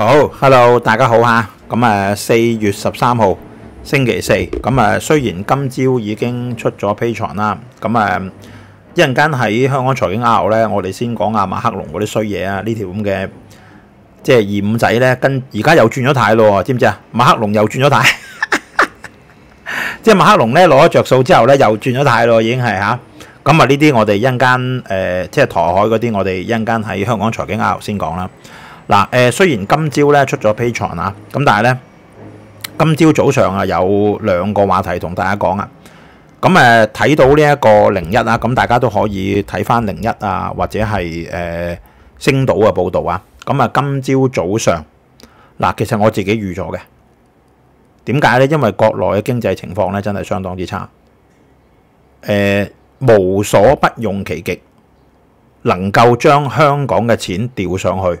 好，hello，大家好吓，咁啊四月十三号星期四，咁啊虽然今朝已经出咗 P 床啦，咁啊一阵间喺香港财经 R 咧，我哋先讲下马克龙嗰啲衰嘢啊，呢条咁嘅即系二五仔咧，跟而家又转咗态咯，知唔知啊？马克龙又转咗态，即系马克龙咧攞咗着数之后咧又转咗态咯，已经系吓，咁啊呢啲我哋一阵间诶即系台海嗰啲我哋一阵间喺香港财经 R 先讲啦。嗱，誒雖然今朝咧出咗 patron 啊，咁但係咧，今朝早上啊有兩個話題同大家講啊。咁誒睇到呢一個零一啊，咁大家都可以睇翻零一啊，或者係誒星島嘅報道啊。咁啊，今朝早上嗱，其實我自己預咗嘅點解咧？因為國內嘅經濟情況咧真係相當之差，誒無所不用其極，能夠將香港嘅錢調上去。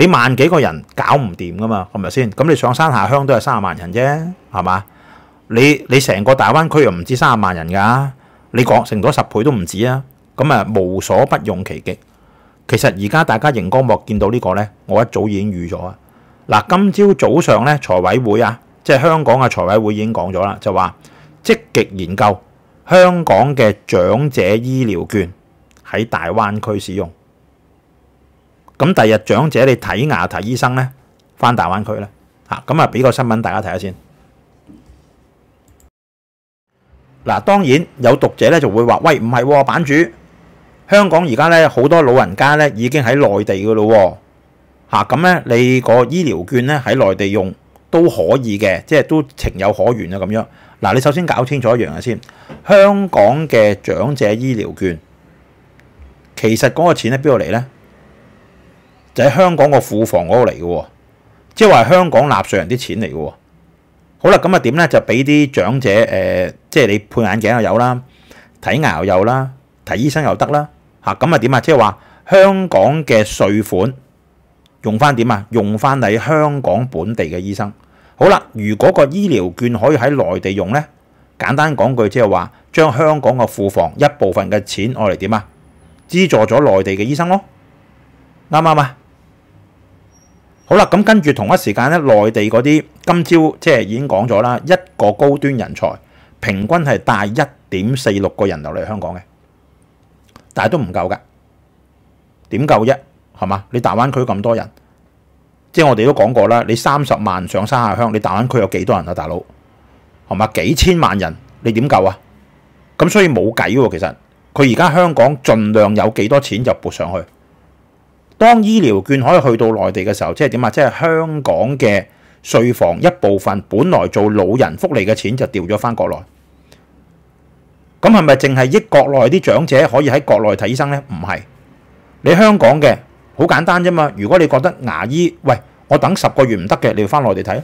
你萬幾個人搞唔掂噶嘛，係咪先？咁你上山下鄉都係十萬人啫，係嘛？你你成個大灣區又唔止十萬人噶，你講成咗十倍都唔止啊！咁啊，無所不用其極。其實而家大家熒光幕見到呢個呢，我一早已經預咗啊！嗱，今朝早上呢，財委會啊，即係香港嘅財委會已經講咗啦，就話積極研究香港嘅長者醫療券喺大灣區使用。咁第日長者你睇牙睇醫生咧，翻大灣區咧嚇，咁啊俾個新聞大家睇下先。嗱，當然有讀者咧就會話：，喂，唔係喎，版主，香港而家咧好多老人家咧已經喺內地噶咯喎嚇，咁咧你個醫療券咧喺內地用都可以嘅，即係都情有可原啊咁樣。嗱，你首先搞清楚一樣嘢先，香港嘅長者醫療券其實嗰個錢喺邊度嚟咧？就係香港個庫房嗰度嚟嘅，即係話香港納税人啲錢嚟嘅。好啦，咁啊點咧？就俾啲長者誒，即係你配眼鏡又有啦，睇牙又有啦，睇醫生又得啦。嚇咁啊點啊？即係話香港嘅税款用翻點啊？用翻你香港本地嘅醫生。好啦，如果個醫療券可以喺內地用咧，簡單講句，即係話將香港嘅庫房一部分嘅錢愛嚟點啊？資助咗內地嘅醫生咯，啱唔啱啊？好啦，咁跟住同一時間咧，內地嗰啲今朝即係已經講咗啦，一個高端人才平均係帶一點四六個人流嚟香港嘅，但係都唔夠嘅，點夠啫？係嘛？你大灣區咁多人，即係我哋都講過啦，你三十萬上山下鄉，你大灣區有幾多人啊？大佬係嘛？幾千萬人，你點夠啊？咁所以冇計喎，其實佢而家香港盡量有幾多錢就撥上去。當醫療券可以去到內地嘅時候，即係點啊？即係香港嘅税房一部分，本來做老人福利嘅錢就調咗翻國內。咁係咪淨係益國內啲長者可以喺國內睇醫生咧？唔係，你香港嘅好簡單啫嘛。如果你覺得牙醫，喂，我等十個月唔得嘅，你要翻內地睇，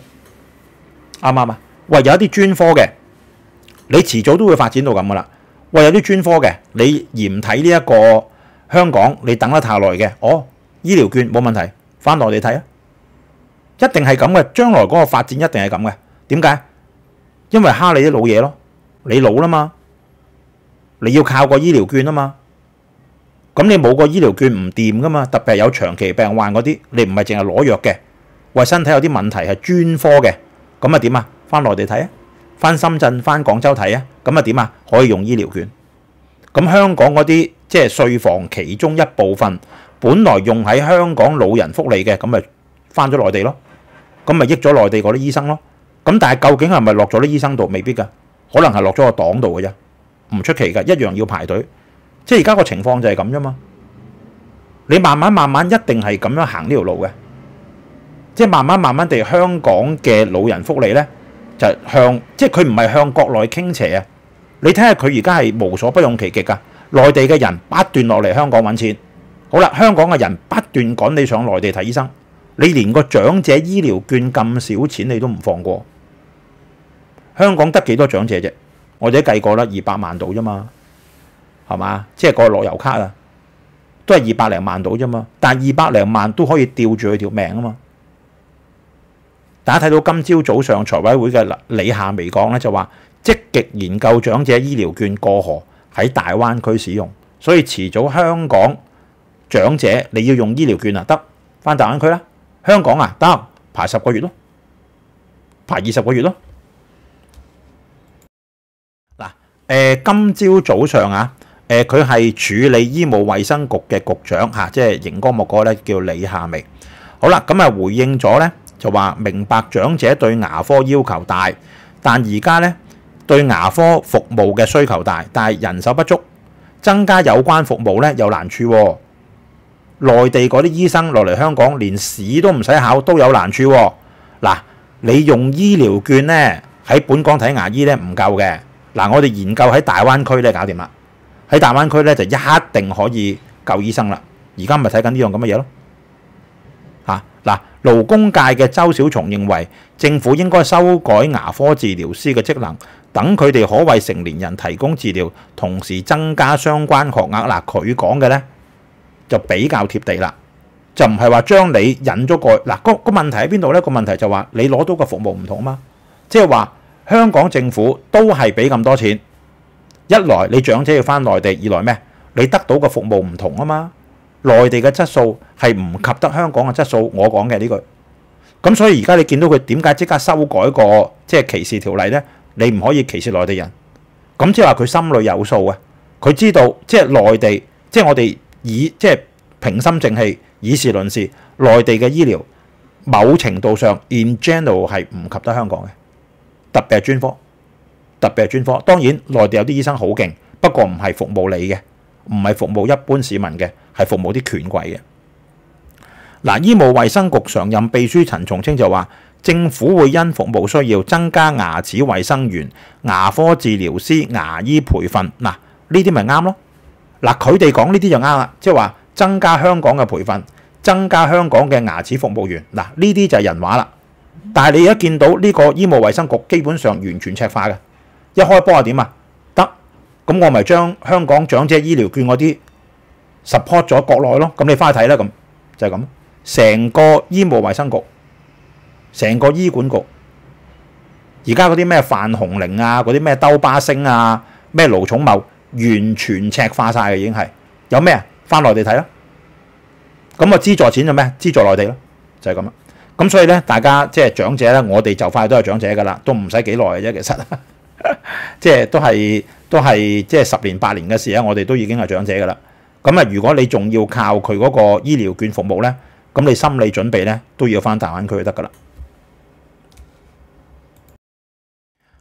啱唔啱啊？喂，有一啲專科嘅，你遲早都會發展到咁噶啦。喂，有啲專科嘅，你嫌睇呢一個香港你等得太耐嘅，哦。醫療券冇問題，翻內地睇啊！一定係咁嘅，將來嗰個發展一定係咁嘅。點解？因為蝦你啲老嘢咯，你老啦嘛，你要靠個醫療券啊嘛。咁你冇個醫療券唔掂噶嘛，特別係有長期病患嗰啲，你唔係淨係攞藥嘅，喂身體有啲問題係專科嘅，咁啊點啊？翻內地睇啊？翻深圳、翻廣州睇啊？咁啊點啊？可以用醫療券。咁香港嗰啲即係睡房其中一部分。本來用喺香港老人福利嘅咁咪翻咗內地咯，咁咪益咗內地嗰啲醫生咯。咁但係究竟係咪落咗啲醫生度，未必噶，可能係落咗個党度嘅啫，唔出奇噶，一樣要排隊。即係而家個情況就係咁啫嘛。你慢慢慢慢一定係咁樣行呢條路嘅，即係慢慢慢慢地香港嘅老人福利呢，就向即係佢唔係向國內傾斜啊。你睇下佢而家係無所不用其極噶，內地嘅人不斷落嚟香港揾錢。好啦，香港嘅人不斷趕你上內地睇醫生，你連個長者醫療券咁少錢你都唔放過。香港得幾多長者啫？我哋都計過啦，二百萬度啫嘛，係嘛？即係個落遊卡啊，都係二百零萬度啫嘛。但二百零萬都可以吊住佢條命啊嘛。大家睇到今朝早上財委會嘅李夏薇講咧，就話積極研究長者醫療券過河喺大灣區使用，所以遲早香港。長者你要用醫療券啊，得翻大灣區啦。香港啊，得排十個月咯，排二十個月咯。嗱，誒今朝早上啊，誒佢係處理醫務衛生局嘅局長嚇，即係邢光幕哥咧，叫李夏薇。好啦，咁啊，回應咗咧就話明白長者對牙科要求大，但而家咧對牙科服務嘅需求大，但係人手不足，增加有關服務咧有難處。內地嗰啲醫生落嚟香港，連試都唔使考都有難處喎。嗱，你用醫療券呢，喺本港睇牙醫呢唔夠嘅。嗱，我哋研究喺大灣區呢搞掂啦，喺大灣區呢，就一定可以救醫生啦。而家咪睇緊呢樣咁嘅嘢咯。啊，嗱，勞工界嘅周小松認為政府應該修改牙科治療師嘅職能，等佢哋可為成年人提供治療，同時增加相關學額。嗱，佢講嘅呢。就比較貼地啦，就唔係話將你引咗過嗱個個問題喺邊度呢？個問題就話你攞到個服務唔同啊嘛，即係話香港政府都係俾咁多錢，一來你長者要翻內地，二來咩？你得到個服務唔同啊嘛，內地嘅質素係唔及得香港嘅質素。我講嘅呢句咁，所以而家你見到佢點解即刻修改個即係歧視條例呢？你唔可以歧視內地人咁，即係話佢心里有數啊，佢知道即係內地即係我哋。以即係平心靜氣，以事論事。內地嘅醫療某程度上，in general 係唔及得香港嘅，特別係專科，特別係專科。當然內地有啲醫生好勁，不過唔係服務你嘅，唔係服務一般市民嘅，係服務啲權貴嘅。嗱，醫務衛生局常任秘書陳松清就話：政府會因服務需要增加牙齒衛生員、牙科治療師、牙醫培訓。嗱，呢啲咪啱咯？嗱，佢哋講呢啲就啱啦，即係話增加香港嘅培訓，增加香港嘅牙齒服務員。嗱，呢啲就係人話啦。但係你而家見到呢個醫務衛生局基本上完全赤化嘅，一開波係點啊？得，咁我咪將香港長者醫療券嗰啲 support 咗國內咯。咁你翻去睇啦，咁就係咁。成個醫務衛生局，成個醫管局，而家嗰啲咩范紅玲啊，嗰啲咩兜巴星啊，咩盧寵茂。完全赤化晒嘅已經係，有咩啊？翻內地睇啦。咁啊，資助錢就咩？資助內地咯，就係咁啦。咁所以咧，大家即係長者咧，我哋就快都係長者噶啦，都唔使幾耐嘅啫。其實，即係都係都係即係十年八年嘅事啊！我哋都已經係長者噶啦。咁啊，如果你仲要靠佢嗰個醫療券服務咧，咁你心理準備咧都要翻大湾区得噶啦。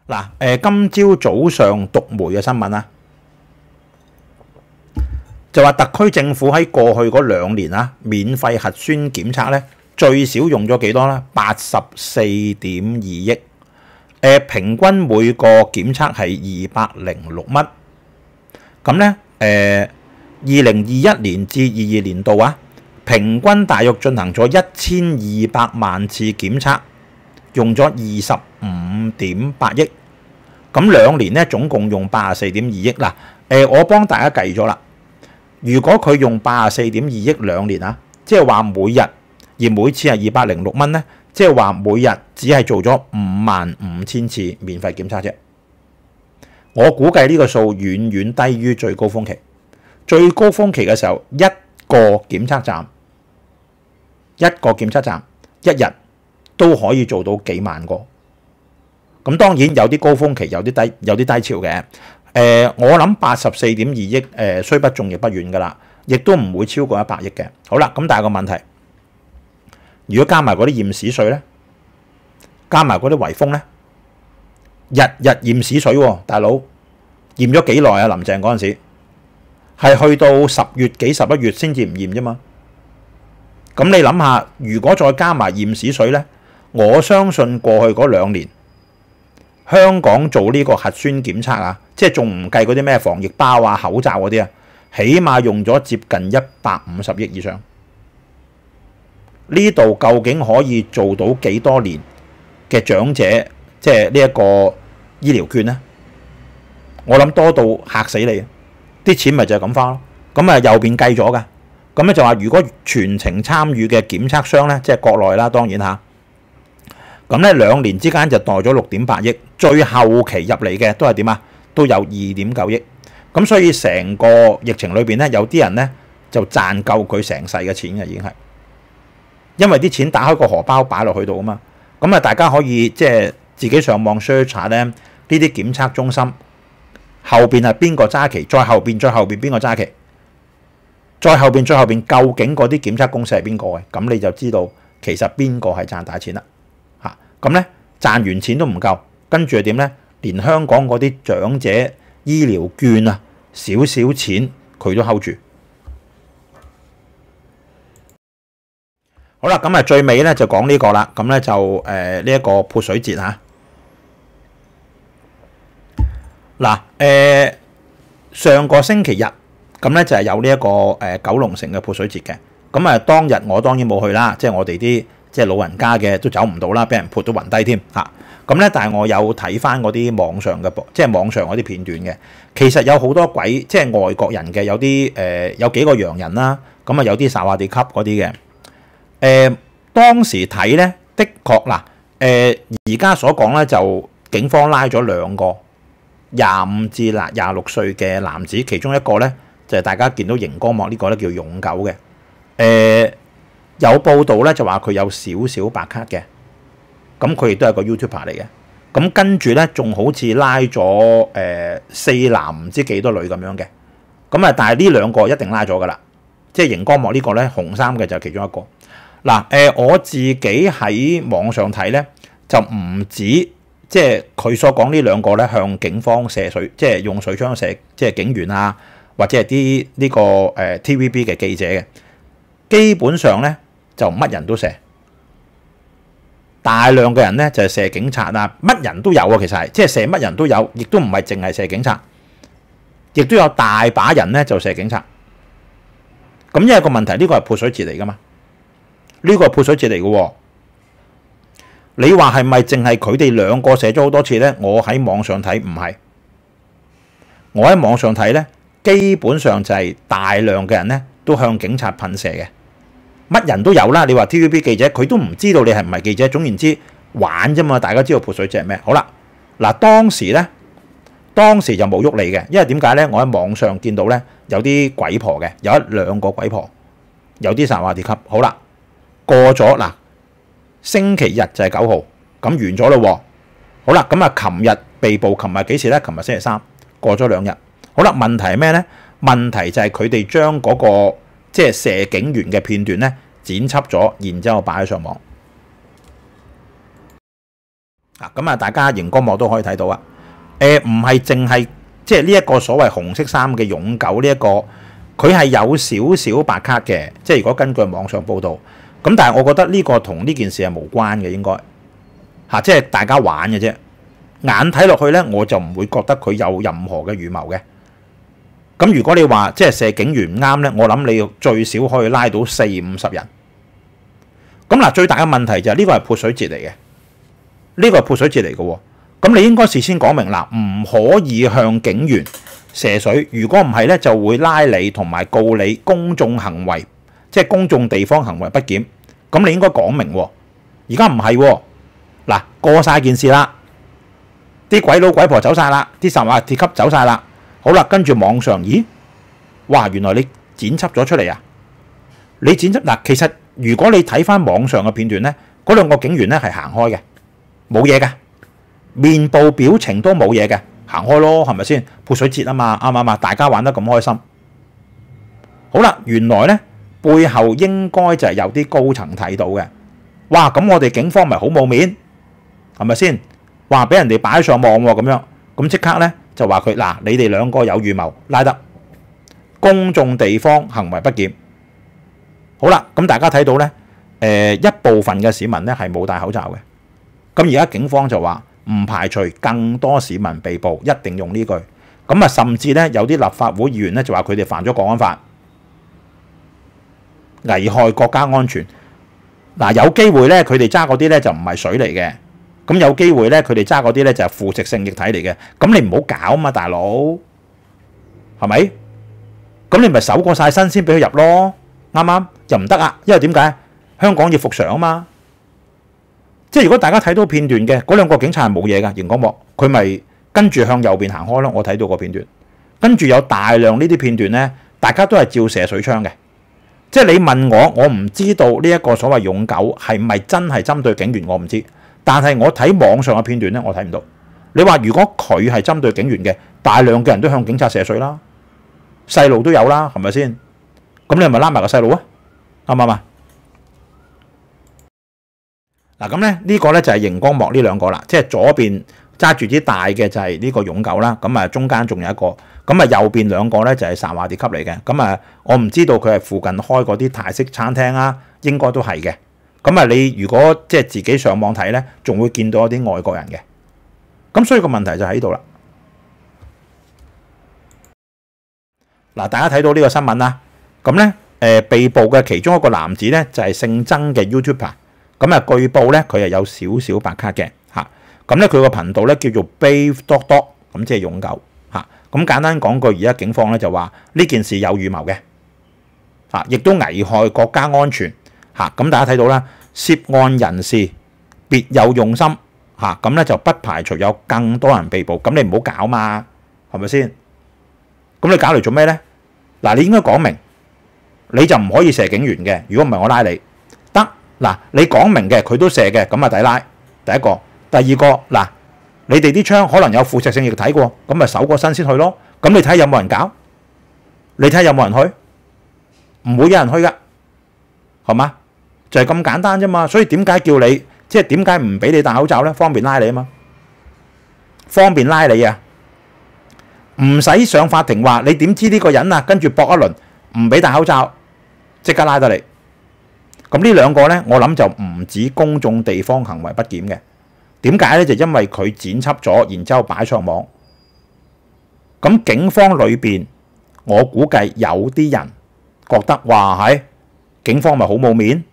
嗱，誒，今朝早上讀媒嘅新聞啊！就話特區政府喺過去嗰兩年啊，免費核酸檢測咧，最少用咗幾多咧？八十四點二億。誒，平均每個檢測係二百零六蚊。咁咧，誒二零二一年至二二年度啊，平均大約進行咗一千二百萬次檢測，用咗二十五點八億。咁兩年咧總共用八十四點二億嗱。誒，我幫大家計咗啦。如果佢用八十四點二億兩年啊，即係話每日而每次係二百零六蚊呢，即係話每日只係做咗五萬五千次免費檢測啫。我估計呢個數遠遠低於最高峰期。最高峰期嘅時候，一個檢測站一個檢測站一日都可以做到幾萬個。咁當然有啲高峰期有啲低有啲低潮嘅。诶，我谂八十四点二亿，诶虽不中亦不远噶啦，亦都唔会超过一百亿嘅。好啦，咁但係个问题，如果加埋嗰啲验屎水咧，加埋嗰啲围封咧，日日验屎水，大佬验咗几耐啊？林郑嗰阵时系去到十月几十一月先至唔验啫嘛。咁你谂下，如果再加埋验屎水咧，我相信过去嗰两年。香港做呢個核酸檢測啊，即係仲唔計嗰啲咩防疫包啊、口罩嗰啲啊，起碼用咗接近一百五十億以上。呢度究竟可以做到幾多年嘅長者即係呢一個醫療券呢？我諗多到嚇死你，啲錢咪就係咁花咯。咁啊右邊計咗噶，咁咧就話如果全程參與嘅檢測商呢，即係國內啦，當然嚇。咁咧，兩年之間就代咗六點八億，最後期入嚟嘅都係點啊？都有二點九億。咁所以成個疫情裏面咧，有啲人咧就賺夠佢成世嘅錢嘅，已經係，因為啲錢打開個荷包擺落去度啊嘛。咁啊，大家可以即係自己上網 search 咧，呢啲檢測中心後面係邊個揸旗？再後面，再後面邊個揸旗？再後面，再後面，究竟嗰啲檢測公司係邊個嘅？咁你就知道其實邊個係賺大錢啦。咁咧賺完錢都唔夠，跟住點咧？連香港嗰啲長者醫療券啊，少少錢佢都 hold 住。好啦，咁啊最尾咧就講呢個啦。咁咧就誒呢一個潑水節嚇。嗱誒，上個星期日咁咧就係有呢一個誒九龍城嘅潑水節嘅。咁啊當日我當然冇去啦，即係我哋啲。即係老人家嘅都走唔到啦，俾人潑到暈低添嚇。咁咧，但係我有睇翻嗰啲網上嘅即係網上嗰啲片段嘅，其實有好多鬼，即係外國人嘅，有啲誒，有幾個洋人啦，咁啊有啲撒瓦地級嗰啲嘅。誒，當時睇咧，的確嗱，誒而家所講咧，就警方拉咗兩個廿五至廿廿六歲嘅男子，其中一個咧就係大家見到熒光幕呢個咧叫勇狗嘅，誒。有報道咧就話佢有少少白卡嘅，咁佢亦都係個 YouTuber 嚟嘅，咁跟住咧仲好似拉咗誒四男唔知幾多女咁樣嘅，咁啊但係呢兩個一定拉咗噶啦，即係熒光幕呢個咧紅衫嘅就其中一個嗱誒我自己喺網上睇咧就唔止即係佢所講呢兩個咧向警方射水即係用水槍射即係警員啊或者係啲呢個誒 TVB 嘅記者嘅基本上咧。就乜人都射，大量嘅人呢，就系射警察啊！乜人都有啊，其实係即系射乜人都有，亦都唔系净系射警察，亦都有大把人呢，就射警察。咁一个问题，呢个系泼水节嚟噶嘛？呢个泼水节嚟嘅，你话系咪净系佢哋两个射咗好多次呢？我喺网上睇唔系，我喺网上睇呢，基本上就系大量嘅人呢，都向警察喷射嘅。乜人都有啦，你話 TVB 記者佢都唔知道你係唔係記者。總言之，玩啫嘛，大家知道潑水隻係咩？好啦，嗱當時咧，當時就冇喐你嘅，因為點解咧？我喺網上見到咧，有啲鬼婆嘅，有一兩個鬼婆，有啲神話跌級。好啦，過咗嗱，星期日就係九號，咁完咗咯喎。好啦，咁啊，琴日被捕，琴日幾時咧？琴日星期三，過咗兩日。好啦，問題係咩咧？問題就係佢哋將嗰個即系射警員嘅片段咧。剪輯咗，然之後擺上網。啊，咁啊，大家熒光幕都可以睇到啊。誒，唔係淨係即係呢一個所謂紅色衫嘅永狗呢一個，佢係有少少白卡嘅。即係如果根據網上報道，咁但係我覺得呢個同呢件事係無關嘅，應該嚇，即係大家玩嘅啫。眼睇落去呢，我就唔會覺得佢有任何嘅羽毛嘅。咁如果你話即係射警員唔啱呢，我諗你要最少可以拉到四五十人。咁嗱，最大嘅問題就係呢個係潑水節嚟嘅，呢個係潑水節嚟嘅。咁你應該事先講明嗱，唔可以向警員射水，如果唔係呢，就會拉你同埋告你公眾行為，即係公眾地方行為不檢。咁你應該講明，而家唔係嗱，過晒件事啦，啲鬼佬鬼婆走晒啦，啲神話鐵級走晒啦。好啦，跟住網上，咦？哇！原來你剪輯咗出嚟啊！你剪輯嗱，其實如果你睇翻網上嘅片段咧，嗰兩個警員咧係行開嘅，冇嘢嘅，面部表情都冇嘢嘅，行開咯，係咪先？潑水節啊嘛，啱唔啱啊？大家玩得咁開心。好啦，原來咧背後應該就係有啲高層睇到嘅。哇！咁我哋警方咪好冇面，係咪先？話俾人哋擺上網喎，咁樣咁即刻咧。就話佢嗱，你哋兩個有預謀，拉得公眾地方行為不檢。好啦，咁大家睇到呢，誒一部分嘅市民呢係冇戴口罩嘅。咁而家警方就話唔排除更多市民被捕，一定用呢句。咁啊，甚至呢，有啲立法會議員呢就話佢哋犯咗《國安法》，危害國家安全。嗱，有機會呢，佢哋揸嗰啲呢就唔係水嚟嘅。咁有機會咧，佢哋揸嗰啲咧就係腐殖性液體嚟嘅。咁你唔好搞啊嘛，大佬，係咪？咁你咪守過晒身先俾佢入咯，啱啱？又唔得啊，因為點解香港要復常啊嘛？即係如果大家睇到片段嘅嗰兩個警察係冇嘢噶，嚴光幕佢咪跟住向右邊行開咯。我睇到個片段，跟住有大量呢啲片段咧，大家都係照射水槍嘅。即係你問我，我唔知道呢一個所謂永久係咪真係針對警員，我唔知。但係我睇網上嘅片段咧，我睇唔到。你話如果佢係針對警員嘅，大量嘅人都向警察射水啦，細路都有啦，係咪先？咁你咪拉埋個細路啊，啱唔啱啊？嗱，咁咧呢個咧就係熒光幕呢兩個啦，即係左邊揸住啲大嘅就係呢個擁狗啦，咁啊中間仲有一個，咁啊右邊兩個咧就係薩瓦迪級嚟嘅，咁啊我唔知道佢係附近開嗰啲泰式餐廳啊，應該都係嘅。咁啊！你如果即係自己上網睇咧，仲會見到一啲外國人嘅。咁所以個問題就喺度啦。嗱，大家睇到呢個新聞啦。咁咧，被捕嘅其中一個男子咧就係姓曾嘅 YouTuber。咁啊，據報咧佢係有少少白卡嘅嚇。咁咧佢個頻道咧叫做 b a d o d o 咁即係永久嚇。咁簡單講句，而家警方咧就話呢件事有預謀嘅，啊，亦都危害國家安全。嚇！咁大家睇到啦，涉案人士別有用心嚇，咁咧就不排除有更多人被捕。咁你唔好搞嘛，係咪先？咁你搞嚟做咩咧？嗱，你應該講明，你就唔可以射警員嘅。如果唔係，我拉你得嗱。你講明嘅，佢都射嘅，咁咪抵拉。第一個，第二個嗱，你哋啲槍可能有附射性，亦睇過，咁咪搜過身先去咯。咁你睇有冇人搞？你睇有冇人去？唔會有人去噶，係嘛？就係咁簡單啫嘛，所以點解叫你即係點解唔俾你戴口罩呢？方便拉你啊嘛，方便拉你啊，唔使上法庭話你點知呢個人啊，跟住搏一輪唔俾戴口罩，即刻拉得你。咁呢兩個呢，我諗就唔止公眾地方行為不檢嘅，點解呢？就因為佢剪輯咗，然之後擺上網。咁警方裏面，我估計有啲人覺得話喺警方咪好冇面。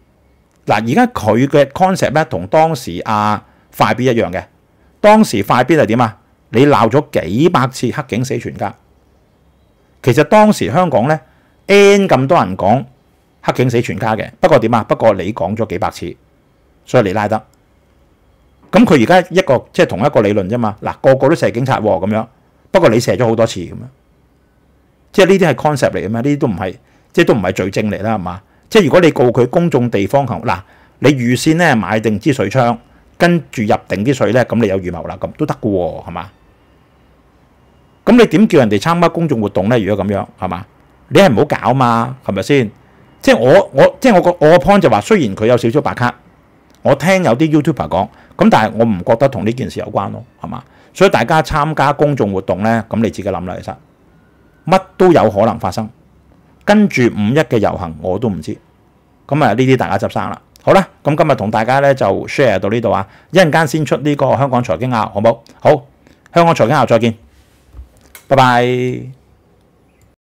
嗱，而家佢嘅 concept 咧，同當時阿快 B 一樣嘅。當時快 B 系點啊？你鬧咗幾百次黑警死全家，其實當時香港咧，N 咁多人講黑警死全家嘅。不過點啊？不過你講咗幾百次，所以你拉得。咁佢而家一個即係同一個理論啫嘛。嗱，個個都射警察喎咁樣，不過你射咗好多次咁樣，即係呢啲係 concept 嚟嘅嘛，呢啲都唔係，即係都唔係罪證嚟啦，係嘛？即係如果你告佢公眾地方行嗱，你預先咧買定支水槍，跟住入定啲水咧，咁你有預謀啦，咁都得嘅喎，係嘛？咁你點叫人哋參加公眾活動咧？如果咁樣係嘛？你係唔好搞嘛，係咪先？即係我我即係我個我 point 就話，雖然佢有少少白卡，我聽有啲 YouTube r 講，咁但係我唔覺得同呢件事有關咯，係嘛？所以大家參加公眾活動咧，咁你自己諗啦，其實乜都有可能發生。跟住五一嘅遊行我都唔知，咁啊呢啲大家執生啦。好啦，咁今日同大家咧就 share 到呢度啊，一陣間先出呢個香港財經啊，好唔好？好，香港財經啊，再見，拜拜。